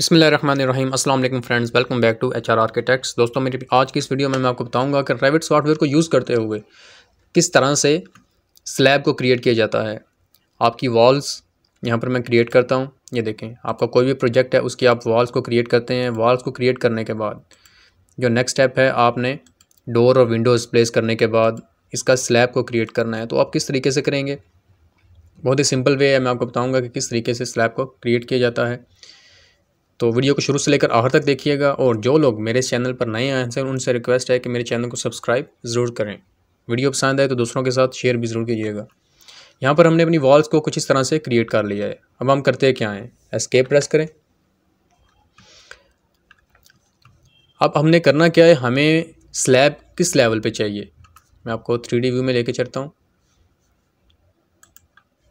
बसमीम असल friends welcome back to H R architects दोस्तों मेरी आज की इस वीडियो में मैं आपको बताऊंगा कि रेविट सॉफ्टवेयर को यूज़ करते हुए किस तरह से स्लैब को क्रिएट किया जाता है आपकी वॉल्स यहाँ पर मैं क्रिएट करता हूँ ये देखें आपका कोई भी प्रोजेक्ट है उसकी आप वॉल्स को क्रिएट करते हैं वॉल्स को क्रिएट करने के बाद जो नेक्स्ट स्टेप है आपने डोर और विंडोज़ प्लेस करने के बाद इसका स्लैब को क्रिएट करना है तो आप किस तरीके से करेंगे बहुत ही सिंपल वे है मैं आपको बताऊँगा कि किस तरीके से स्लैब को क्रिएट किया जाता है तो वीडियो को शुरू से लेकर आखिर तक देखिएगा और जो लोग मेरे चैनल पर नए आए हैं उनसे रिक्वेस्ट है कि मेरे चैनल को सब्सक्राइब ज़रूर करें वीडियो पसंद आए तो दूसरों के साथ शेयर भी ज़रूर कीजिएगा यहाँ पर हमने अपनी वॉल्स को कुछ इस तरह से क्रिएट कर लिया है अब हम करते क्या हैं एस्केप प्रेस करें अब हमने करना क्या है हमें स्लैब किस लेवल पे चाहिए मैं आपको थ्री व्यू में लेके चलता हूँ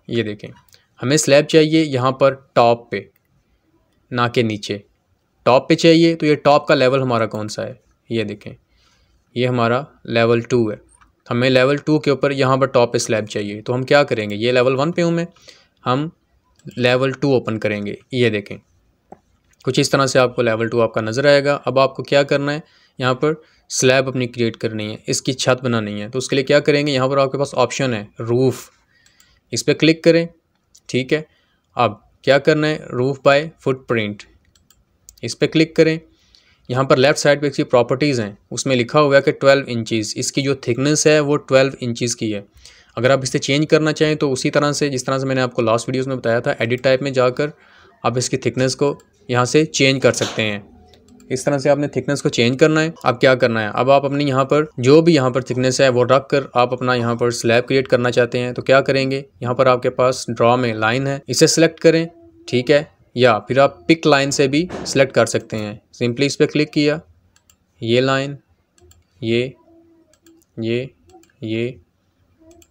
ये देखें हमें स्लैब चाहिए यहाँ पर टॉप पे ना के नीचे टॉप पे चाहिए तो ये टॉप का लेवल हमारा कौन सा है ये देखें ये हमारा लेवल टू है हमें लेवल टू के ऊपर यहाँ पर टॉप स्लैब चाहिए तो हम क्या करेंगे ये लेवल वन पे हूँ मैं हम लेवल टू ओपन करेंगे ये देखें कुछ इस तरह से आपको लेवल टू आपका नज़र आएगा अब आपको क्या करना है यहाँ पर स्लैब अपनी क्रिएट करनी है इसकी छत बनानी है तो उसके लिए क्या करेंगे यहाँ पर आपके पास ऑप्शन है रूफ़ इस पर क्लिक करें ठीक है अब क्या करना है रूफ बाय फुटप्रिंट इस पर क्लिक करें यहाँ पर लेफ्ट साइड पे इसकी प्रॉपर्टीज़ हैं उसमें लिखा हुआ है कि ट्वेल्व इंचज़ इसकी जो थिकनेस है वो ट्वेल्व इंचज़ की है अगर आप इसे चेंज करना चाहें तो उसी तरह से जिस तरह से मैंने आपको लास्ट वीडियोज़ में बताया था एडिट टाइप में जाकर आप इसकी थिकनेस को यहाँ से चेंज कर सकते हैं इस तरह से आपने थिकनेस को चेंज करना है अब क्या करना है अब आप अपने यहाँ पर जो भी यहाँ पर थिकनेस है वो रख कर आप अपना यहाँ पर स्लैब क्रिएट करना चाहते हैं तो क्या करेंगे यहाँ पर आपके पास ड्रॉ में लाइन है इसे सिलेक्ट करें ठीक है या फिर आप पिक लाइन से भी सिलेक्ट कर सकते हैं सिंपली इस पर क्लिक किया ये लाइन ये ये ये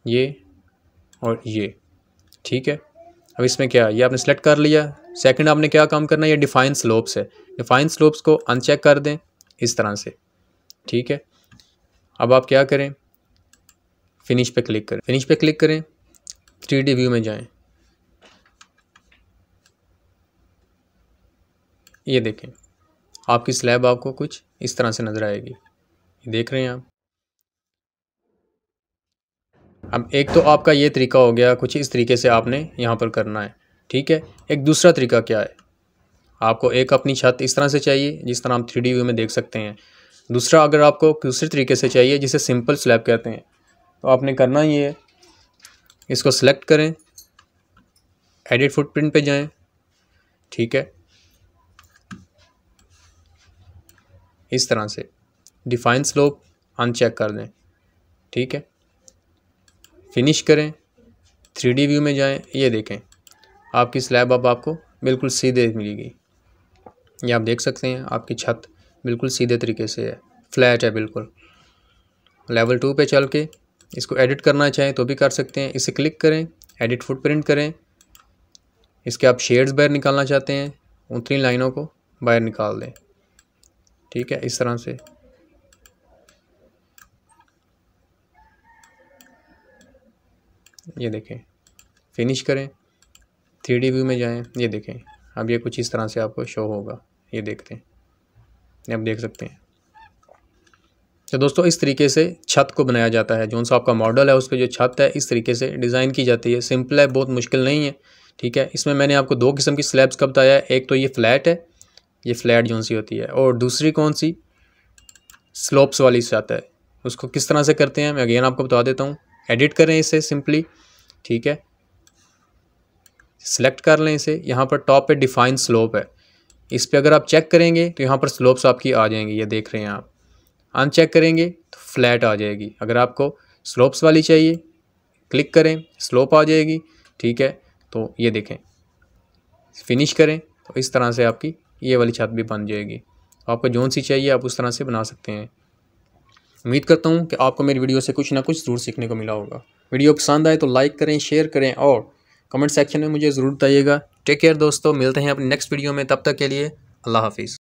ये और ये ठीक है अब इसमें क्या है ये आपने सेलेक्ट कर लिया सेकंड आपने क्या काम करना है ये डिफाइन स्लोप्स है डिफाइन स्लोप्स को अनचेक कर दें इस तरह से ठीक है अब आप क्या करें फिनिश पे क्लिक करें फिनिश पे क्लिक करें थ्री व्यू में जाएं ये देखें आपकी स्लैब आपको कुछ इस तरह से नज़र आएगी देख रहे हैं आप अब एक तो आपका ये तरीका हो गया कुछ इस तरीके से आपने यहाँ पर करना है ठीक है एक दूसरा तरीका क्या है आपको एक अपनी छत इस तरह से चाहिए जिस तरह हम थ्री डी व्यू में देख सकते हैं दूसरा अगर आपको दूसरे तरीके से चाहिए जिसे सिंपल स्लैब कहते हैं तो आपने करना ये है इसको सेलेक्ट करें एडिट फुटप्रिंट पे जाएं ठीक है इस तरह से डिफाइन स्लोप अनचेक कर दें ठीक है फिनिश करें थ्री डी व्यू में जाएं ये देखें आपकी स्लैब अब आपको बिल्कुल सीधे मिलेगी ये आप देख सकते हैं आपकी छत बिल्कुल सीधे तरीके से है फ्लैट है बिल्कुल लेवल टू पे चल के इसको एडिट करना चाहें तो भी कर सकते हैं इसे क्लिक करें एडिट फुटप्रिंट करें इसके आप शेड्स बाहर निकालना चाहते हैं उतनी लाइनों को बाहर निकाल दें ठीक है इस तरह से ये देखें फिनिश करें थ्री डी व्यू में जाएँ ये देखें अब ये कुछ इस तरह से आपको शो होगा ये देखते हैं आप देख सकते हैं तो दोस्तों इस तरीके से छत को बनाया जाता है जो सा आपका मॉडल है उसके जो छत है इस तरीके से डिज़ाइन की जाती है सिंपल है बहुत मुश्किल नहीं है ठीक है इसमें मैंने आपको दो किस्म की स्लैब्स का बताया एक तो ये फ्लैट है ये फ्लैट जौन सी होती है और दूसरी कौन सी स्लोप्स वाली छत है उसको किस तरह से करते हैं मैं अगेन आपको बता देता हूँ एडिट करें इसे सिंपली ठीक है सेलेक्ट कर लें इसे यहाँ पर टॉप पे डिफाइन स्लोप है इस पर अगर आप चेक करेंगे तो यहाँ पर स्लोप्स आपकी आ जाएंगी ये देख रहे हैं आप अनचेक करेंगे तो फ्लैट आ जाएगी अगर आपको स्लोप्स वाली चाहिए क्लिक करें स्लोप आ जाएगी ठीक है तो ये देखें फिनिश करें तो इस तरह से आपकी ये वाली छत भी बन जाएगी आपको जौन सी चाहिए आप उस तरह से बना सकते हैं उम्मीद करता हूँ कि आपको मेरी वीडियो से कुछ ना कुछ ज़रूर सीखने को मिला होगा वीडियो पसंद आए तो लाइक करें शेयर करें और कमेंट सेक्शन में मुझे ज़रूर बताइएगा टेक केयर दोस्तों मिलते हैं अपने नेक्स्ट वीडियो में तब तक के लिए अल्लाह हाफिज़